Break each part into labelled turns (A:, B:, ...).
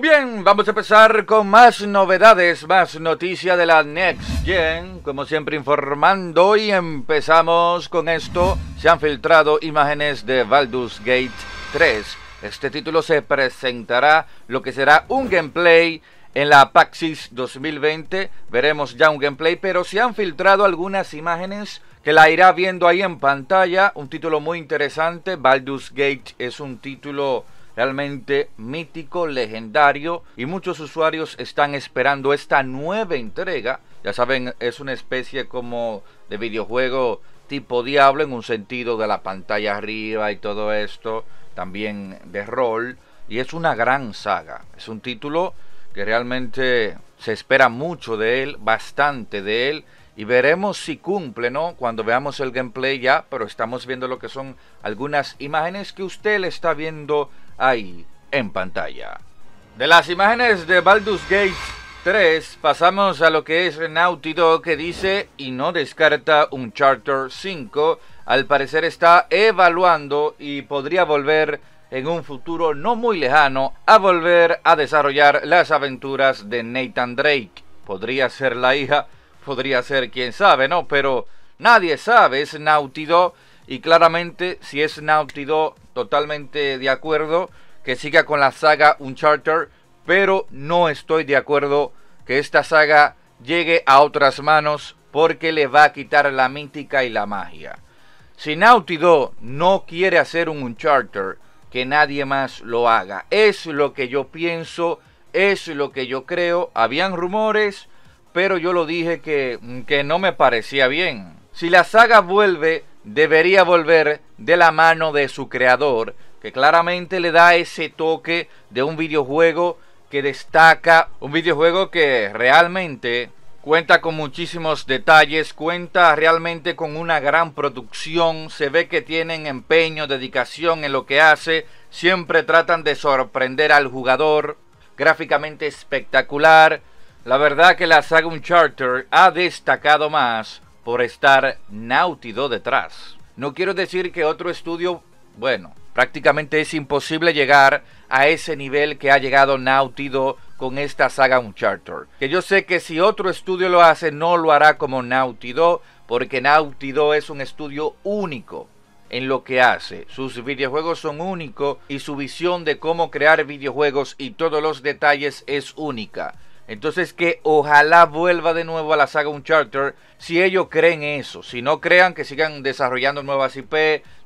A: Muy bien, vamos a empezar con más novedades, más noticias de la Next Gen, como siempre informando y empezamos con esto. Se han filtrado imágenes de Baldur's Gate 3. Este título se presentará lo que será un gameplay en la Paxis 2020. Veremos ya un gameplay, pero se han filtrado algunas imágenes que la irá viendo ahí en pantalla. Un título muy interesante. Baldur's Gate es un título realmente mítico, legendario y muchos usuarios están esperando esta nueva entrega. Ya saben, es una especie como de videojuego tipo Diablo en un sentido de la pantalla arriba y todo esto, también de rol. Y es una gran saga, es un título que realmente se espera mucho de él, bastante de él. Y veremos si cumple, ¿no? Cuando veamos el gameplay ya, pero estamos viendo lo que son algunas imágenes que usted le está viendo ahí en pantalla. De las imágenes de Baldur's Gate 3 pasamos a lo que es Naughty Dog que dice y no descarta un Charter 5, al parecer está evaluando y podría volver en un futuro no muy lejano a volver a desarrollar las aventuras de Nathan Drake. Podría ser la hija, podría ser quien sabe, ¿no? Pero nadie sabe, es Naughty Dog y claramente, si es Naughty Dog, totalmente de acuerdo que siga con la saga Uncharted, pero no estoy de acuerdo que esta saga llegue a otras manos porque le va a quitar la mítica y la magia. Si Naughty Dog no quiere hacer un Uncharted, que nadie más lo haga. Es lo que yo pienso, es lo que yo creo. Habían rumores, pero yo lo dije que, que no me parecía bien. Si la saga vuelve debería volver de la mano de su creador, que claramente le da ese toque de un videojuego que destaca, un videojuego que realmente cuenta con muchísimos detalles, cuenta realmente con una gran producción, se ve que tienen empeño, dedicación en lo que hace, siempre tratan de sorprender al jugador, gráficamente espectacular, la verdad que la saga Charter ha destacado más por estar Náutido detrás. No quiero decir que otro estudio, bueno, prácticamente es imposible llegar a ese nivel que ha llegado Náutido con esta saga Uncharted. Que yo sé que si otro estudio lo hace, no lo hará como náutido porque Dog es un estudio único en lo que hace. Sus videojuegos son únicos y su visión de cómo crear videojuegos y todos los detalles es única. Entonces que ojalá vuelva de nuevo a la saga Uncharted si ellos creen eso. Si no crean que sigan desarrollando nuevas IP,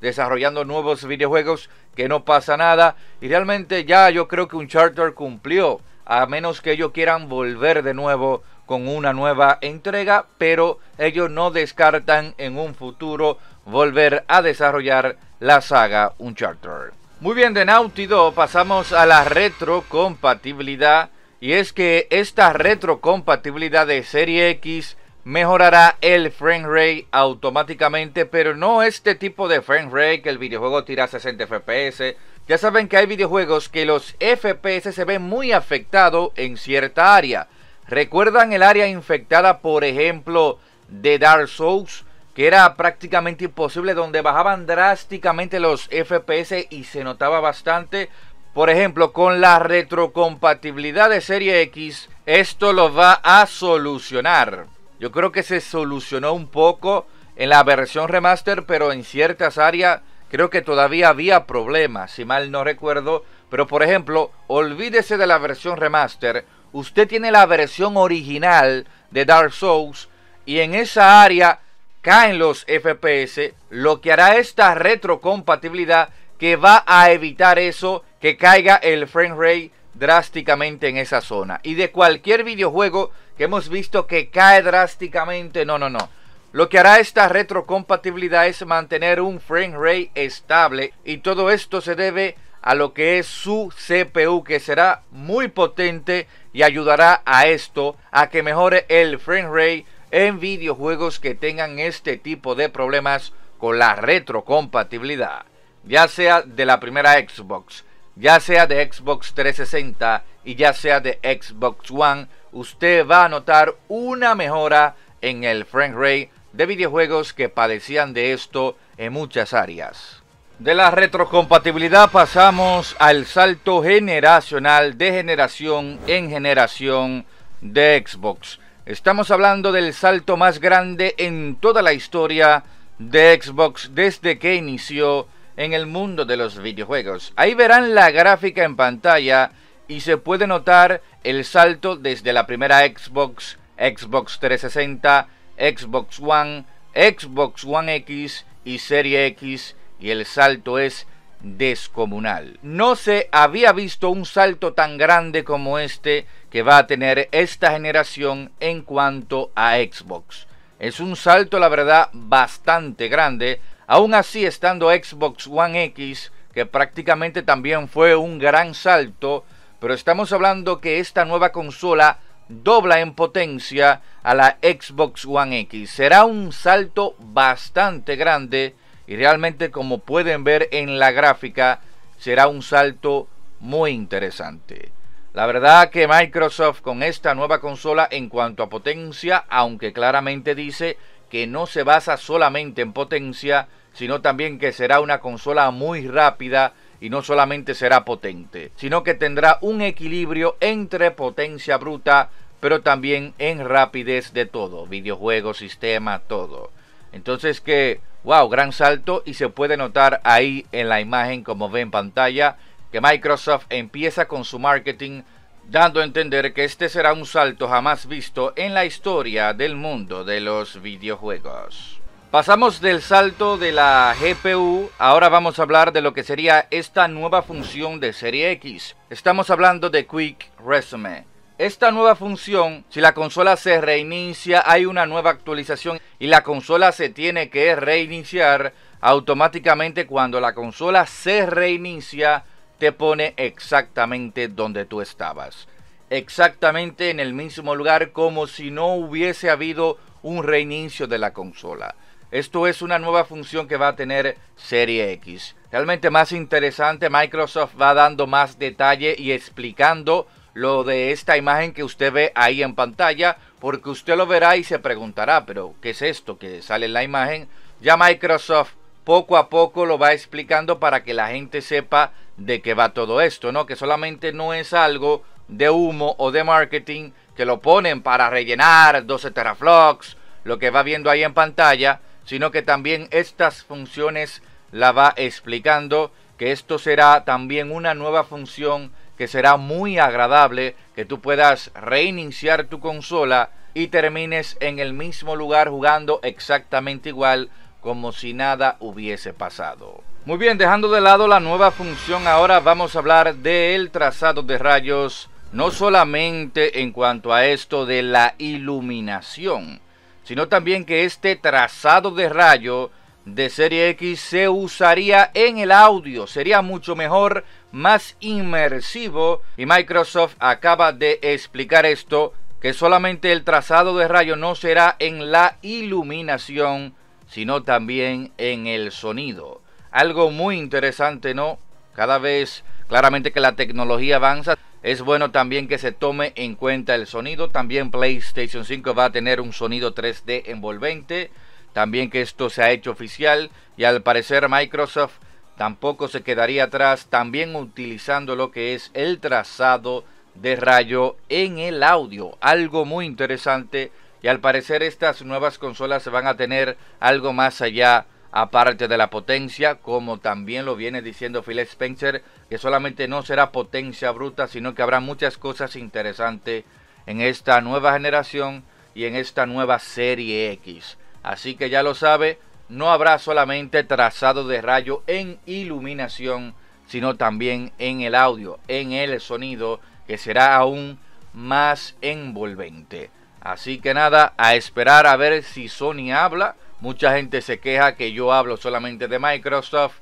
A: desarrollando nuevos videojuegos, que no pasa nada. Y realmente ya yo creo que Uncharted cumplió. A menos que ellos quieran volver de nuevo con una nueva entrega. Pero ellos no descartan en un futuro volver a desarrollar la saga Uncharted. Muy bien, de Naughty Dog pasamos a la retrocompatibilidad y es que esta retrocompatibilidad de Serie X mejorará el frame rate automáticamente, pero no este tipo de frame rate que el videojuego tira a 60 FPS. Ya saben que hay videojuegos que los FPS se ven muy afectados en cierta área. ¿Recuerdan el área infectada, por ejemplo, de Dark Souls? Que era prácticamente imposible, donde bajaban drásticamente los FPS y se notaba bastante. Por ejemplo, con la retrocompatibilidad de Serie X, esto lo va a solucionar. Yo creo que se solucionó un poco en la versión remaster, pero en ciertas áreas creo que todavía había problemas, si mal no recuerdo. Pero por ejemplo, olvídese de la versión remaster. Usted tiene la versión original de Dark Souls y en esa área caen los FPS, lo que hará esta retrocompatibilidad que va a evitar eso que caiga el frame rate drásticamente en esa zona. Y de cualquier videojuego que hemos visto que cae drásticamente, no, no, no. Lo que hará esta retrocompatibilidad es mantener un frame rate estable y todo esto se debe a lo que es su CPU que será muy potente y ayudará a esto a que mejore el frame rate en videojuegos que tengan este tipo de problemas con la retrocompatibilidad, ya sea de la primera Xbox, ya sea de Xbox 360 y ya sea de Xbox One, usted va a notar una mejora en el frame rate de videojuegos que padecían de esto en muchas áreas. De la retrocompatibilidad pasamos al salto generacional de generación en generación de Xbox. Estamos hablando del salto más grande en toda la historia de Xbox desde que inició en el mundo de los videojuegos. Ahí verán la gráfica en pantalla y se puede notar el salto desde la primera Xbox, Xbox 360, Xbox One, Xbox One X y Serie X y el salto es descomunal. No se había visto un salto tan grande como este que va a tener esta generación en cuanto a Xbox. Es un salto, la verdad, bastante grande Aún así, estando Xbox One X, que prácticamente también fue un gran salto, pero estamos hablando que esta nueva consola dobla en potencia a la Xbox One X. Será un salto bastante grande y realmente como pueden ver en la gráfica, será un salto muy interesante. La verdad que Microsoft con esta nueva consola en cuanto a potencia, aunque claramente dice que no se basa solamente en potencia, sino también que será una consola muy rápida y no solamente será potente, sino que tendrá un equilibrio entre potencia bruta, pero también en rapidez de todo, videojuegos, sistema, todo. Entonces que, wow, gran salto y se puede notar ahí en la imagen como ve en pantalla que Microsoft empieza con su marketing dando a entender que este será un salto jamás visto en la historia del mundo de los videojuegos. Pasamos del salto de la GPU, ahora vamos a hablar de lo que sería esta nueva función de Serie X. Estamos hablando de Quick Resume. Esta nueva función, si la consola se reinicia, hay una nueva actualización y la consola se tiene que reiniciar automáticamente cuando la consola se reinicia, te pone exactamente donde tú estabas. Exactamente en el mismo lugar como si no hubiese habido un reinicio de la consola. Esto es una nueva función que va a tener Serie X. Realmente más interesante, Microsoft va dando más detalle y explicando lo de esta imagen que usted ve ahí en pantalla, porque usted lo verá y se preguntará, pero ¿qué es esto que sale en la imagen? Ya Microsoft poco a poco lo va explicando para que la gente sepa de qué va todo esto, ¿no? Que solamente no es algo de humo o de marketing que lo ponen para rellenar 12 teraflops, lo que va viendo ahí en pantalla, sino que también estas funciones la va explicando, que esto será también una nueva función que será muy agradable, que tú puedas reiniciar tu consola y termines en el mismo lugar jugando exactamente igual como si nada hubiese pasado. Muy bien, dejando de lado la nueva función, ahora vamos a hablar del trazado de rayos, no solamente en cuanto a esto de la iluminación, sino también que este trazado de rayo de serie X se usaría en el audio, sería mucho mejor, más inmersivo y Microsoft acaba de explicar esto, que solamente el trazado de rayo no será en la iluminación, sino también en el sonido. Algo muy interesante, ¿no? Cada vez claramente que la tecnología avanza, es bueno también que se tome en cuenta el sonido. También PlayStation 5 va a tener un sonido 3D envolvente. También que esto se ha hecho oficial y al parecer Microsoft tampoco se quedaría atrás, también utilizando lo que es el trazado de rayo en el audio, algo muy interesante y al parecer estas nuevas consolas se van a tener algo más allá aparte de la potencia, como también lo viene diciendo Phil Spencer, que solamente no será potencia bruta, sino que habrá muchas cosas interesantes en esta nueva generación y en esta nueva serie X. Así que ya lo sabe, no habrá solamente trazado de rayo en iluminación, sino también en el audio, en el sonido, que será aún más envolvente. Así que nada, a esperar a ver si Sony habla Mucha gente se queja que yo hablo solamente de Microsoft,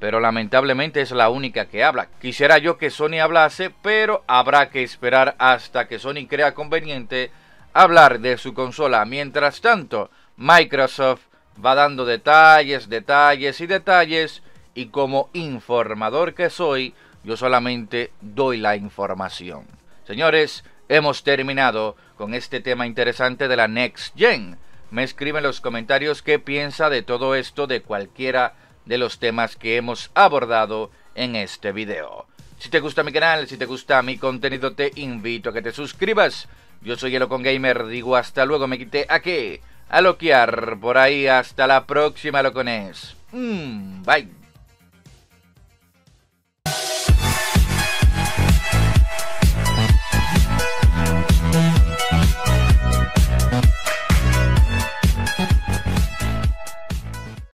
A: pero lamentablemente es la única que habla. Quisiera yo que Sony hablase, pero habrá que esperar hasta que Sony crea conveniente hablar de su consola. Mientras tanto, Microsoft va dando detalles, detalles y detalles y como informador que soy, yo solamente doy la información. Señores, hemos terminado con este tema interesante de la Next Gen me escribe en los comentarios qué piensa de todo esto, de cualquiera de los temas que hemos abordado en este video. Si te gusta mi canal, si te gusta mi contenido, te invito a que te suscribas. Yo soy con Gamer, digo hasta luego, me quité aquí a loquear por ahí. Hasta la próxima, locones. Mm, bye.